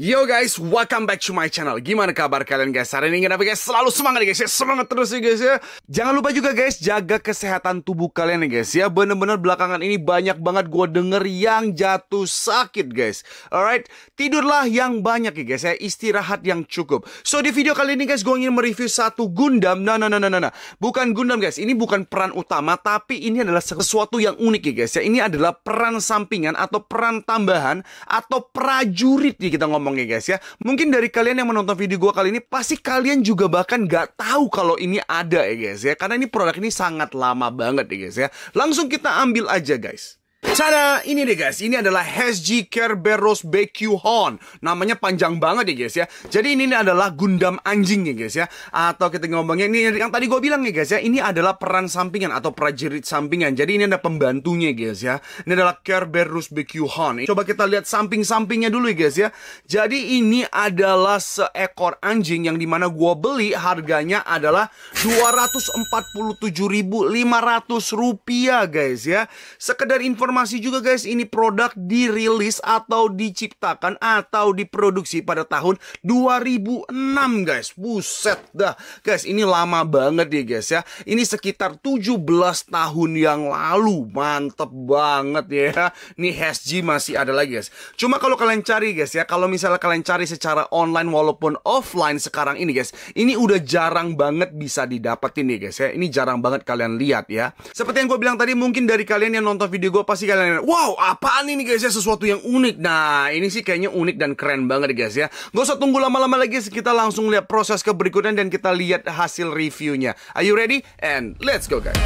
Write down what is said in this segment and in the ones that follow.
Yo guys, welcome back to my channel Gimana kabar kalian guys? Hari ini kenapa guys? Selalu semangat guys ya Semangat terus ya guys ya Jangan lupa juga guys, jaga kesehatan tubuh kalian ya guys ya Bener-bener belakangan ini banyak banget gue denger yang jatuh sakit guys Alright, tidurlah yang banyak ya guys ya Istirahat yang cukup So di video kali ini guys, gue ingin mereview satu Gundam Nah, nah, nah, nah, nah, nah Bukan Gundam guys, ini bukan peran utama Tapi ini adalah sesuatu yang unik ya guys ya Ini adalah peran sampingan atau peran tambahan Atau prajurit nih kita ngomong ya guys ya. Mungkin dari kalian yang menonton video gue kali ini, pasti kalian juga bahkan gak tahu kalau ini ada ya guys ya. Karena ini produk ini sangat lama banget ya guys ya. Langsung kita ambil aja guys. Cara ini deh guys, ini adalah HG Kerberos BQ Horn Namanya panjang banget ya guys ya Jadi ini adalah Gundam anjing ya guys ya Atau kita ngomongnya, ini yang tadi gue bilang ya guys ya Ini adalah peran sampingan atau prajurit sampingan Jadi ini ada pembantunya ya guys ya Ini adalah Kerberos BQ Horn Coba kita lihat samping-sampingnya dulu ya guys ya Jadi ini adalah seekor anjing yang dimana gue beli Harganya adalah 247.500 rupiah guys ya Sekedar informasi informasi juga guys, ini produk dirilis atau diciptakan atau diproduksi pada tahun 2006 guys. Buset dah. Guys, ini lama banget ya guys ya. Ini sekitar 17 tahun yang lalu. Mantep banget ya. ini HSG masih ada lagi guys. Cuma kalau kalian cari guys ya, kalau misalnya kalian cari secara online walaupun offline sekarang ini guys, ini udah jarang banget bisa didapetin nih guys ya. Ini jarang banget kalian lihat ya. Seperti yang gue bilang tadi, mungkin dari kalian yang nonton video gue pasti pasti kalian wow apaan ini guys ya sesuatu yang unik nah ini sih kayaknya unik dan keren banget guys ya gak usah tunggu lama-lama lagi kita langsung lihat proses ke berikutnya dan kita lihat hasil reviewnya are you ready and let's go guys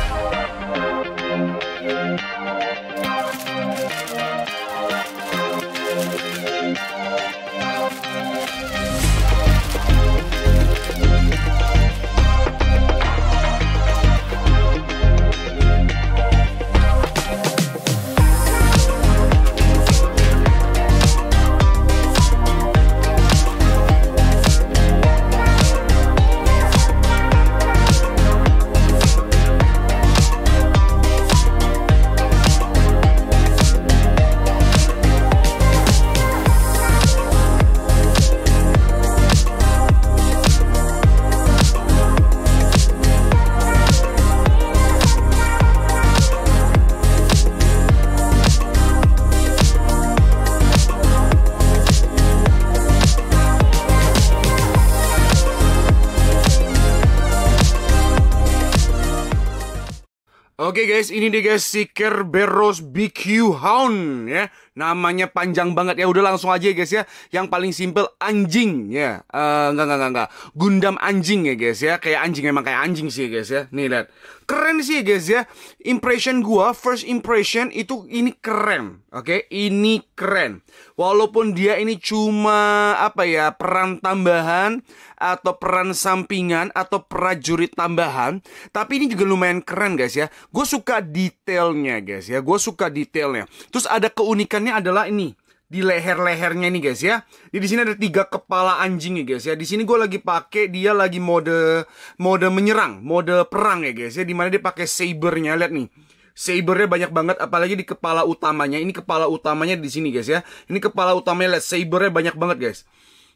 guys, ini dia guys, Seeker Beros BQ Hound ya namanya panjang banget ya udah langsung aja ya guys ya yang paling simple anjing ya uh, eh, enggak enggak enggak enggak Gundam anjing ya guys ya kayak anjing emang kayak anjing sih ya guys ya nih lihat keren sih ya guys ya impression gua first impression itu ini keren oke okay? ini keren walaupun dia ini cuma apa ya peran tambahan atau peran sampingan atau prajurit tambahan tapi ini juga lumayan keren guys ya gue suka detailnya guys ya gue suka detailnya terus ada keunikan kelebihannya adalah ini di leher-lehernya ini guys ya. Jadi di sini ada tiga kepala anjing ya guys ya. Di sini gue lagi pakai dia lagi mode mode menyerang, mode perang ya guys ya. Dimana dia pakai sabernya lihat nih. Sabernya banyak banget, apalagi di kepala utamanya. Ini kepala utamanya di sini guys ya. Ini kepala utamanya lihat sabernya banyak banget guys.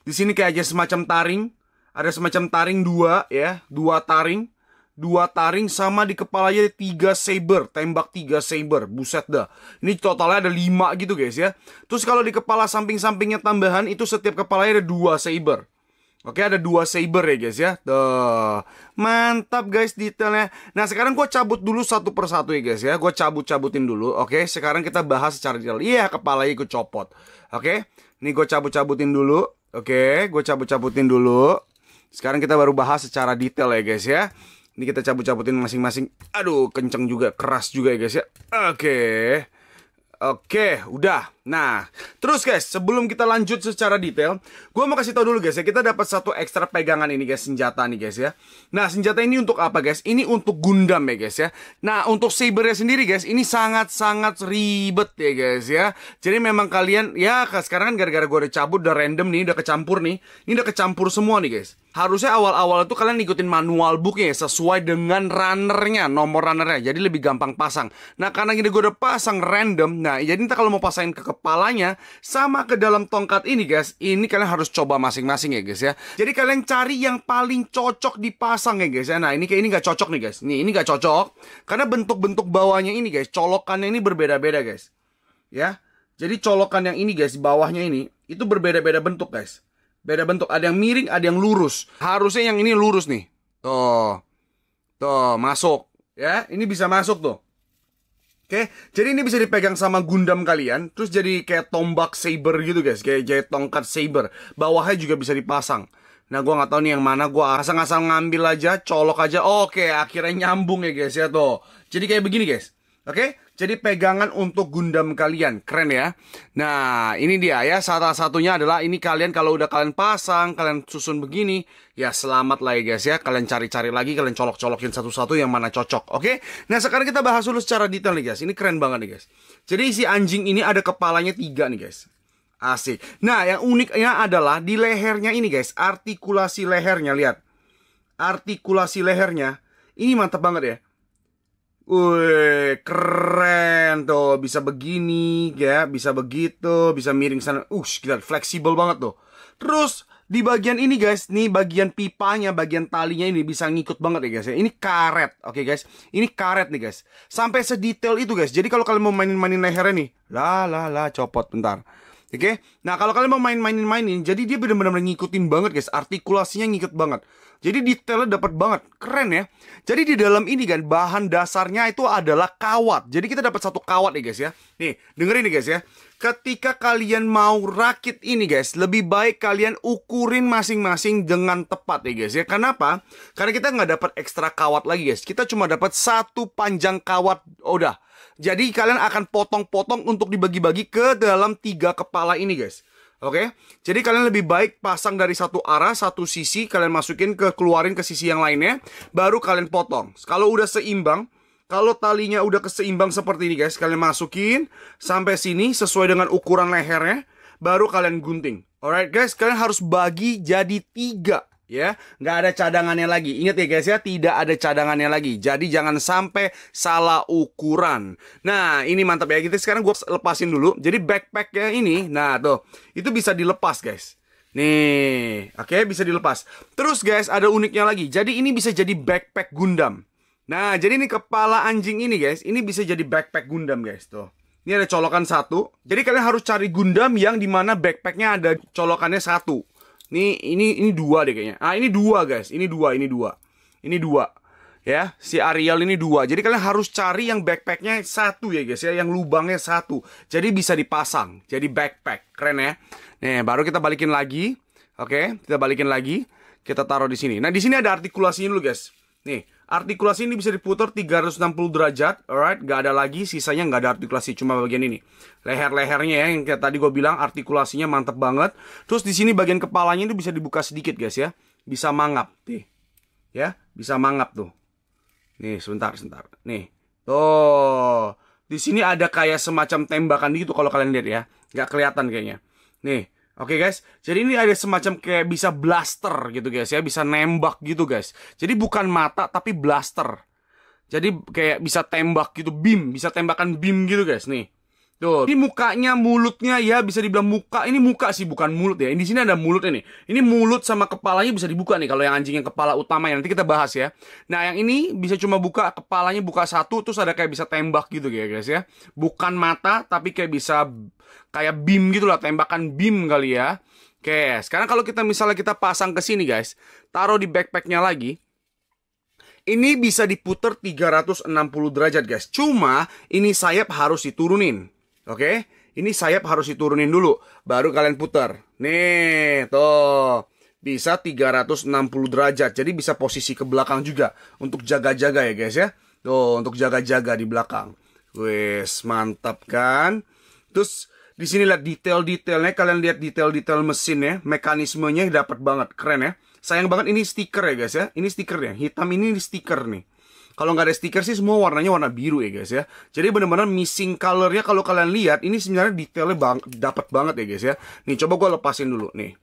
Di sini kayak aja semacam taring, ada semacam taring dua ya, dua taring dua taring sama di kepalanya tiga saber tembak tiga saber buset dah ini totalnya ada lima gitu guys ya terus kalau di kepala samping-sampingnya tambahan itu setiap kepalanya ada dua saber Oke ada dua saber ya guys ya Tuh. Mantap guys detailnya Nah sekarang gue cabut dulu satu persatu ya guys ya Gue cabut-cabutin dulu Oke sekarang kita bahas secara detail Iya kepalanya ikut copot Oke ini gue cabut-cabutin dulu Oke gue cabut-cabutin dulu Sekarang kita baru bahas secara detail ya guys ya ini kita cabut-cabutin masing-masing. Aduh, kenceng juga, keras juga ya guys ya. Oke. Okay. Oke, okay, udah. Nah, terus guys, sebelum kita lanjut secara detail, gue mau kasih tau dulu guys ya, kita dapat satu ekstra pegangan ini guys, senjata nih guys ya. Nah, senjata ini untuk apa guys? Ini untuk Gundam ya guys ya. Nah, untuk sabernya sendiri guys, ini sangat-sangat ribet ya guys ya. Jadi memang kalian, ya sekarang kan gara-gara gue udah cabut, udah random nih, udah kecampur nih. Ini udah kecampur semua nih guys. Harusnya awal-awal itu kalian ikutin manual booknya ya, sesuai dengan runnernya, nomor runnernya. Jadi lebih gampang pasang. Nah, karena gini gue udah pasang random, nah jadi kita kalau mau pasangin ke kepalanya sama ke dalam tongkat ini guys. Ini kalian harus coba masing-masing ya guys ya. Jadi kalian cari yang paling cocok dipasang ya guys ya. Nah ini kayak ini nggak cocok nih guys. Nih ini nggak cocok karena bentuk-bentuk bawahnya ini guys. Colokannya ini berbeda-beda guys. Ya. Jadi colokan yang ini guys bawahnya ini itu berbeda-beda bentuk guys. Beda bentuk. Ada yang miring, ada yang lurus. Harusnya yang ini lurus nih. Tuh. Tuh, masuk. Ya, ini bisa masuk tuh. Oke, okay? jadi ini bisa dipegang sama Gundam kalian, terus jadi kayak tombak saber gitu guys, kayak jadi tongkat saber. Bawahnya juga bisa dipasang. Nah, gua nggak tahu nih yang mana, gua asal-asal ngambil aja, colok aja. Oke, okay, akhirnya nyambung ya guys ya tuh. Jadi kayak begini guys. Oke? Okay? Jadi pegangan untuk gundam kalian, keren ya. Nah, ini dia ya, salah satunya adalah ini kalian kalau udah kalian pasang, kalian susun begini, ya selamat lah ya guys ya. Kalian cari-cari lagi, kalian colok-colokin satu-satu yang mana cocok, oke? Okay? Nah, sekarang kita bahas dulu secara detail nih guys, ini keren banget nih guys. Jadi si anjing ini ada kepalanya tiga nih guys. Asik. Nah, yang uniknya adalah di lehernya ini guys, artikulasi lehernya, lihat. Artikulasi lehernya, ini mantap banget ya Wih, keren tuh, bisa begini ya, bisa begitu, bisa miring sana. Ush, kita fleksibel banget tuh. Terus di bagian ini guys, nih bagian pipanya, bagian talinya ini bisa ngikut banget ya guys ya. Ini karet, oke okay, guys. Ini karet nih guys. Sampai sedetail itu guys. Jadi kalau kalian mau mainin mainin lehernya nih, lah lah lah copot bentar. Oke? Okay? Nah, kalau kalian mau main-mainin mainin, jadi dia benar-benar ngikutin banget, guys. Artikulasinya ngikut banget. Jadi detailnya dapat banget. Keren ya. Jadi di dalam ini kan bahan dasarnya itu adalah kawat. Jadi kita dapat satu kawat nih, guys ya. Nih, dengerin nih, guys ya ketika kalian mau rakit ini guys, lebih baik kalian ukurin masing-masing dengan tepat ya guys ya. Kenapa? Karena kita nggak dapat ekstra kawat lagi guys. Kita cuma dapat satu panjang kawat. Oh, udah. Jadi kalian akan potong-potong untuk dibagi-bagi ke dalam tiga kepala ini guys. Oke, okay? jadi kalian lebih baik pasang dari satu arah, satu sisi, kalian masukin ke keluarin ke sisi yang lainnya, baru kalian potong. Kalau udah seimbang, kalau talinya udah keseimbang seperti ini guys, kalian masukin sampai sini sesuai dengan ukuran lehernya, baru kalian gunting. Alright guys, kalian harus bagi jadi tiga ya nggak ada cadangannya lagi ingat ya guys ya tidak ada cadangannya lagi jadi jangan sampai salah ukuran nah ini mantap ya kita sekarang gue lepasin dulu jadi backpacknya ini nah tuh itu bisa dilepas guys nih oke okay, bisa dilepas terus guys ada uniknya lagi jadi ini bisa jadi backpack Gundam Nah, jadi ini kepala anjing ini guys, ini bisa jadi backpack Gundam guys tuh. Ini ada colokan satu. Jadi kalian harus cari Gundam yang dimana backpacknya ada colokannya satu. Ini ini ini dua deh kayaknya. Ah ini dua guys, ini dua, ini dua, ini dua. Ya, si Ariel ini dua. Jadi kalian harus cari yang backpacknya satu ya guys ya, yang lubangnya satu. Jadi bisa dipasang. Jadi backpack, keren ya. Nih baru kita balikin lagi. Oke, kita balikin lagi. Kita taruh di sini. Nah di sini ada artikulasinya dulu guys. Nih Artikulasi ini bisa diputar 360 derajat, alright, nggak ada lagi, sisanya nggak ada artikulasi, cuma bagian ini. Leher-lehernya ya, yang kayak tadi gue bilang artikulasinya mantep banget. Terus di sini bagian kepalanya itu bisa dibuka sedikit guys ya, bisa mangap, nih, ya, bisa mangap tuh. Nih, sebentar, sebentar, nih, tuh. Di sini ada kayak semacam tembakan gitu kalau kalian lihat ya, nggak kelihatan kayaknya. Nih, Oke okay guys, jadi ini ada semacam kayak bisa blaster gitu guys ya, bisa nembak gitu guys. Jadi bukan mata tapi blaster. Jadi kayak bisa tembak gitu, beam, bisa tembakan beam gitu guys nih. Tuh, ini mukanya, mulutnya ya bisa dibilang muka. Ini muka sih bukan mulut ya. Ini di sini ada mulut ini. Ini mulut sama kepalanya bisa dibuka nih kalau yang anjing yang kepala utama ya nanti kita bahas ya. Nah, yang ini bisa cuma buka kepalanya buka satu terus ada kayak bisa tembak gitu ya guys ya. Bukan mata tapi kayak bisa kayak beam gitu lah, tembakan beam kali ya. Oke, sekarang kalau kita misalnya kita pasang ke sini guys, taruh di backpacknya lagi, ini bisa diputer 360 derajat guys. Cuma ini sayap harus diturunin. Oke? Ini sayap harus diturunin dulu, baru kalian putar. Nih, tuh. Bisa 360 derajat. Jadi bisa posisi ke belakang juga untuk jaga-jaga ya, guys ya. Tuh, untuk jaga-jaga di belakang. Wes, mantap kan? Terus di sini lihat detail-detailnya, kalian lihat detail-detail mesinnya, mekanismenya dapat banget, keren ya. Sayang banget ini stiker ya guys ya, ini stikernya, hitam ini stiker nih. Kalau nggak ada stiker sih semua warnanya warna biru ya guys ya. Jadi bener-bener missing colornya kalau kalian lihat ini sebenarnya detailnya bang dapat banget ya guys ya. Nih coba gue lepasin dulu nih.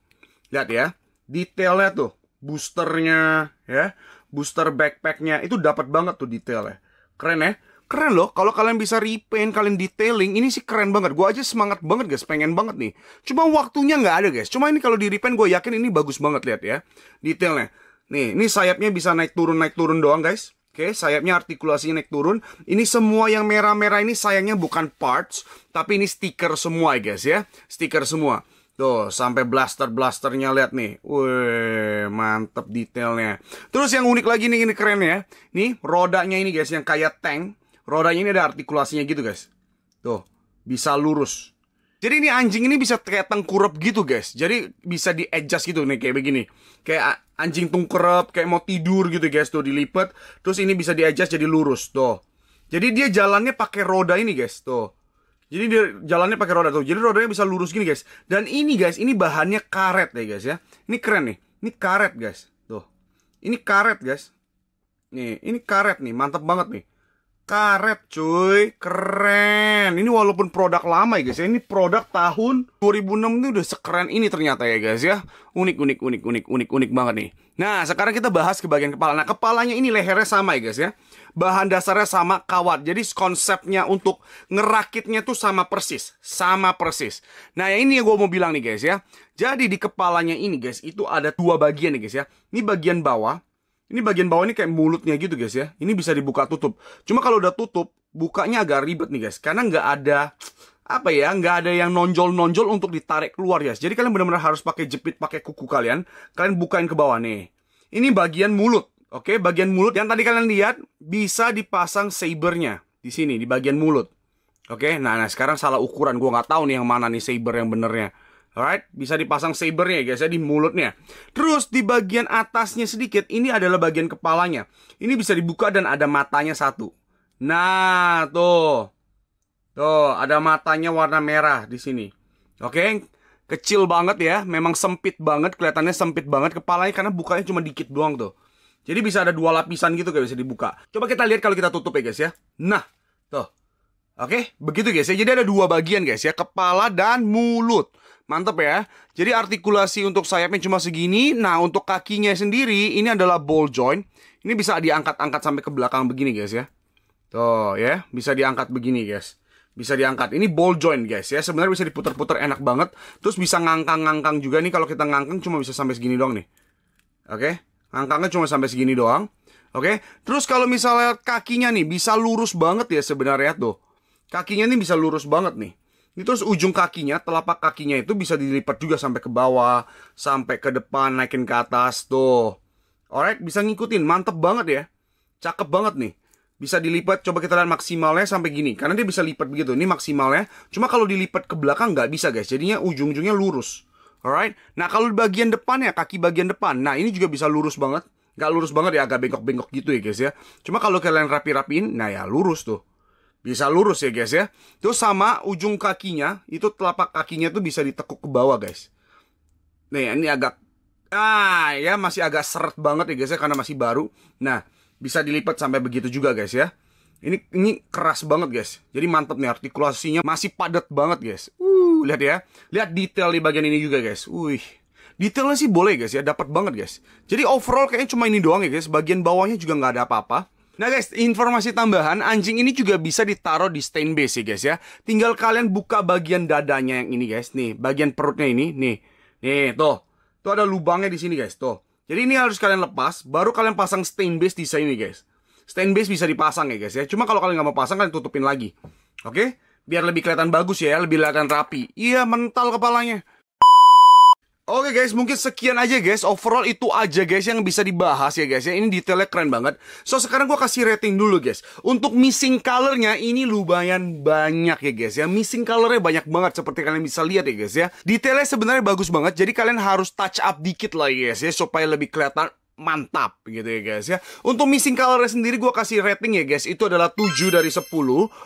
Lihat ya, detailnya tuh boosternya ya, booster backpacknya itu dapat banget tuh detailnya. Keren ya keren loh kalau kalian bisa repaint kalian detailing ini sih keren banget gue aja semangat banget guys pengen banget nih cuma waktunya nggak ada guys cuma ini kalau di repaint gue yakin ini bagus banget lihat ya detailnya nih ini sayapnya bisa naik turun naik turun doang guys Oke, okay, sayapnya artikulasinya naik turun. Ini semua yang merah-merah ini sayangnya bukan parts, tapi ini stiker semua ya guys ya. Stiker semua. Tuh, sampai blaster-blasternya lihat nih. Wih, mantep detailnya. Terus yang unik lagi nih, ini keren ya. Nih, rodanya ini guys, yang kayak tank. Rodanya ini ada artikulasinya gitu guys. Tuh, bisa lurus. Jadi ini anjing ini bisa kayak tengkurap gitu guys. Jadi bisa di adjust gitu nih kayak begini. Kayak anjing tengkurap kayak mau tidur gitu guys tuh dilipat. Terus ini bisa di adjust jadi lurus tuh. Jadi dia jalannya pakai roda ini guys tuh. Jadi dia jalannya pakai roda tuh. Jadi rodanya bisa lurus gini guys. Dan ini guys ini bahannya karet ya guys ya. Ini keren nih. Ini karet guys. Tuh. Ini karet guys. Nih, ini karet nih, mantap banget nih karet cuy keren ini walaupun produk lama ya guys ya ini produk tahun 2006 itu udah sekeren ini ternyata ya guys ya unik unik unik unik unik unik banget nih nah sekarang kita bahas ke bagian kepala nah kepalanya ini lehernya sama ya guys ya bahan dasarnya sama kawat jadi konsepnya untuk ngerakitnya tuh sama persis sama persis nah yang ini yang gue mau bilang nih guys ya jadi di kepalanya ini guys itu ada dua bagian nih guys ya ini bagian bawah ini bagian bawah ini kayak mulutnya gitu guys ya. Ini bisa dibuka tutup. Cuma kalau udah tutup, bukanya agak ribet nih guys. Karena nggak ada apa ya, nggak ada yang nonjol-nonjol untuk ditarik keluar ya. Jadi kalian benar-benar harus pakai jepit, pakai kuku kalian. Kalian bukain ke bawah nih. Ini bagian mulut. Oke, bagian mulut yang tadi kalian lihat bisa dipasang sabernya di sini di bagian mulut. Oke, nah, nah sekarang salah ukuran. Gua nggak tahu nih yang mana nih saber yang benernya. Alright, bisa dipasang sabernya guys ya di mulutnya. Terus di bagian atasnya sedikit, ini adalah bagian kepalanya. Ini bisa dibuka dan ada matanya satu. Nah, tuh. Tuh, ada matanya warna merah di sini. Oke, okay? kecil banget ya. Memang sempit banget, kelihatannya sempit banget kepalanya karena bukanya cuma dikit doang tuh. Jadi bisa ada dua lapisan gitu guys bisa dibuka. Coba kita lihat kalau kita tutup ya guys ya. Nah, tuh. Oke, okay? begitu guys ya. Jadi ada dua bagian guys ya, kepala dan mulut. Mantep ya. Jadi artikulasi untuk sayapnya cuma segini. Nah, untuk kakinya sendiri ini adalah ball joint. Ini bisa diangkat-angkat sampai ke belakang begini, guys ya. Tuh, ya, bisa diangkat begini, guys. Bisa diangkat. Ini ball joint, guys ya. Sebenarnya bisa diputar-putar enak banget. Terus bisa ngangkang-ngangkang juga nih kalau kita ngangkang cuma bisa sampai segini doang nih. Oke. Okay? Ngangkangnya cuma sampai segini doang. Oke. Okay? Terus kalau misalnya kakinya nih bisa lurus banget ya sebenarnya tuh. Kakinya nih bisa lurus banget nih. Ini terus ujung kakinya, telapak kakinya itu bisa dilipat juga sampai ke bawah, sampai ke depan, naikin ke atas tuh. Alright, bisa ngikutin, mantep banget ya. Cakep banget nih. Bisa dilipat, coba kita lihat maksimalnya sampai gini. Karena dia bisa lipat begitu, ini maksimalnya. Cuma kalau dilipat ke belakang nggak bisa guys, jadinya ujung-ujungnya lurus. Alright, nah kalau di bagian depan ya, kaki bagian depan. Nah ini juga bisa lurus banget. Nggak lurus banget ya, agak bengkok-bengkok gitu ya guys ya. Cuma kalau kalian rapi-rapiin, nah ya lurus tuh. Bisa lurus ya guys ya. Terus sama ujung kakinya, itu telapak kakinya tuh bisa ditekuk ke bawah guys. Nih, ini agak ah ya masih agak seret banget ya guys ya karena masih baru. Nah, bisa dilipat sampai begitu juga guys ya. Ini ini keras banget guys. Jadi mantep nih artikulasinya masih padat banget guys. Uh, lihat ya. Lihat detail di bagian ini juga guys. Wih. Detailnya sih boleh guys ya, dapat banget guys. Jadi overall kayaknya cuma ini doang ya guys. Bagian bawahnya juga nggak ada apa-apa. Nah guys, informasi tambahan, anjing ini juga bisa ditaruh di stain base ya guys ya. Tinggal kalian buka bagian dadanya yang ini guys, nih, bagian perutnya ini, nih. Nih, tuh. Tuh ada lubangnya di sini guys, tuh. Jadi ini harus kalian lepas, baru kalian pasang stain base di sini guys. Stain base bisa dipasang ya guys ya. Cuma kalau kalian nggak mau pasang, kalian tutupin lagi. Oke? Biar lebih kelihatan bagus ya, lebih kelihatan rapi. Iya, mental kepalanya. Oke okay guys, mungkin sekian aja guys. Overall itu aja guys yang bisa dibahas ya guys ya. Ini detailnya keren banget. So sekarang gue kasih rating dulu guys. Untuk missing colornya ini lumayan banyak ya guys ya. Missing colornya banyak banget seperti kalian bisa lihat ya guys ya. Detailnya sebenarnya bagus banget. Jadi kalian harus touch up dikit lah ya guys ya supaya lebih kelihatan mantap gitu ya guys ya. Untuk missing color sendiri gue kasih rating ya guys, itu adalah 7 dari 10.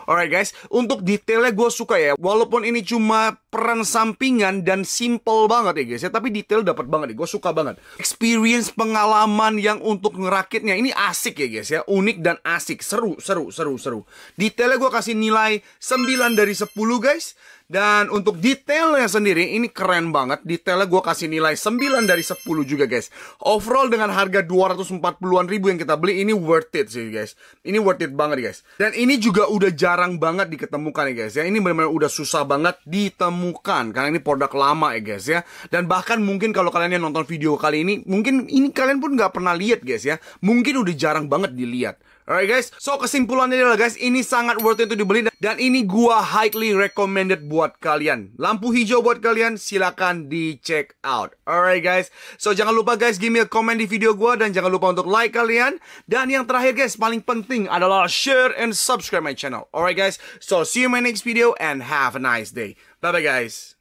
Alright guys, untuk detailnya gue suka ya. Walaupun ini cuma peran sampingan dan simple banget ya guys ya, tapi detail dapat banget ya. Gue suka banget. Experience pengalaman yang untuk ngerakitnya ini asik ya guys ya, unik dan asik, seru, seru, seru, seru. Detailnya gue kasih nilai 9 dari 10 guys. Dan untuk detailnya sendiri, ini keren banget. Detailnya gue kasih nilai 9 dari 10 juga guys. Overall dengan harga 240-an ribu yang kita beli, ini worth it sih guys. Ini worth it banget guys. Dan ini juga udah jarang banget diketemukan ya guys ya. Ini benar-benar udah susah banget ditemukan. Karena ini produk lama ya guys ya. Dan bahkan mungkin kalau kalian yang nonton video kali ini, mungkin ini kalian pun gak pernah lihat guys ya. Mungkin udah jarang banget dilihat. Alright guys, so kesimpulannya adalah guys, ini sangat worth it untuk dibeli dan ini gua highly recommended buat kalian. Lampu hijau buat kalian, silakan di check out. Alright guys, so jangan lupa guys, give me a comment di video gua dan jangan lupa untuk like kalian. Dan yang terakhir guys, paling penting adalah share and subscribe my channel. Alright guys, so see you in my next video and have a nice day. Bye bye guys.